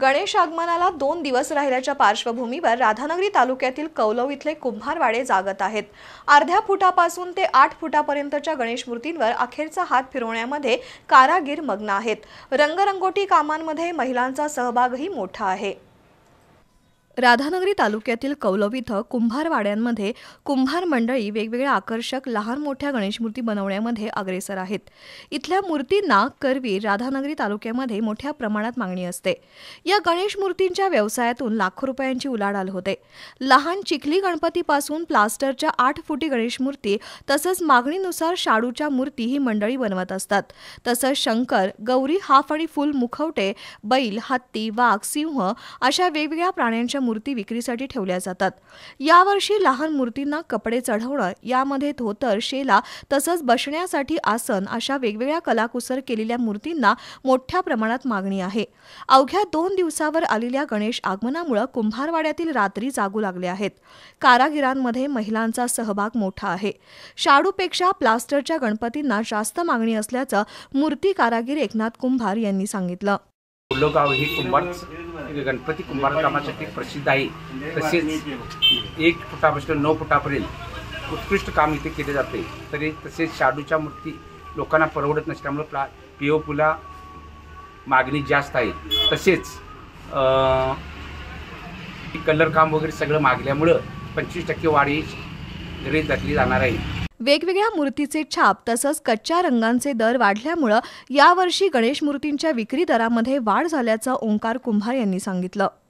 गणेश आगमनाला दोन दिवस राहिल्याच्या पार्श्वभूमीवर राधानगरी तालुक्यातील कौलव इथले कुंभारवाडे जागत आहेत अर्ध्या फुटापासून ते आठ फुटापर्यंतच्या गणेश मूर्तींवर अखेरचा हात फिरवण्यामध्ये कारागीर मग्न आहेत रंगरंगोटी कामांमध्ये महिलांचा सहभागही मोठा आहे राधानगरी तालुक्यातील कौलव इथं कुंभारवाड्यांमध्ये कुंभार मंडळी वेगवेगळ्या आकर्षक लहान मोठ्या गणेश मूर्ती बनवण्यामध्ये अग्रेसर आहेत इथल्या मूर्तींना करवी राधानगरी तालुक्यामध्ये मोठ्या प्रमाणात मागणी असते या गणेश मूर्तींच्या व्यवसायातून लाखो रुपयांची उलाढाल होते लहान चिखली गणपतीपासून प्लास्टरच्या आठ फुटी गणेश मूर्ती तसंच मागणीनुसार शाडूच्या मूर्ती ही मंडळी बनवत असतात तसंच शंकर गौरी हाफ आणि फुल मुखवटे बैल हत्ती वाघ सिंह अशा वेगवेगळ्या प्राण्यांच्या मूर्ती विक्रीसाठी ठेवल्या जातात यावर्षी लहान मूर्तींना कपडे चढवणं यामध्ये धोतर शेला तसंच बसण्यासाठी आसन अशा वेगवेगळ्या कलाकुसर केलेल्या मूर्तींना मोठ्या प्रमाणात मागणी आहे अवघ्या दोन दिवसावर आलेल्या गणेश आगमनामुळे कुंभारवाड्यातील रात्री जागू लागले आहेत कारागिरांमध्ये महिलांचा सहभाग मोठा आहे शाडूपेक्षा प्लास्टरच्या गणपतींना जास्त मागणी असल्याचं मूर्ती कारागीर एकनाथ कुंभार यांनी सांगितलं कोल्लोगाव हे कुंभार गणपती कुंभार कामासाठी प्रसिद्ध आहे तसेच एक फुटापासून नऊ फुटापर्यंत उत्कृष्ट काम इथे केले जाते तरी तसेच शाडूच्या मूर्ती लोकांना परवडत नसल्यामुळे प्ला पी ओ पुला मागणी जास्त आहे तसेच कलर काम वगैरे सगळं मागल्यामुळं पंचवीस टक्के वाढी घरी जातली जाणार आहे वेगवेगळ्या मूर्तीचे छाप तसंच कच्च्या रंगांचे दर वाढल्यामुळं यावर्षी गणेश मूर्तींच्या विक्री दरामध्ये वाढ झाल्याचं ओंकार कुंभार यांनी सांगितलं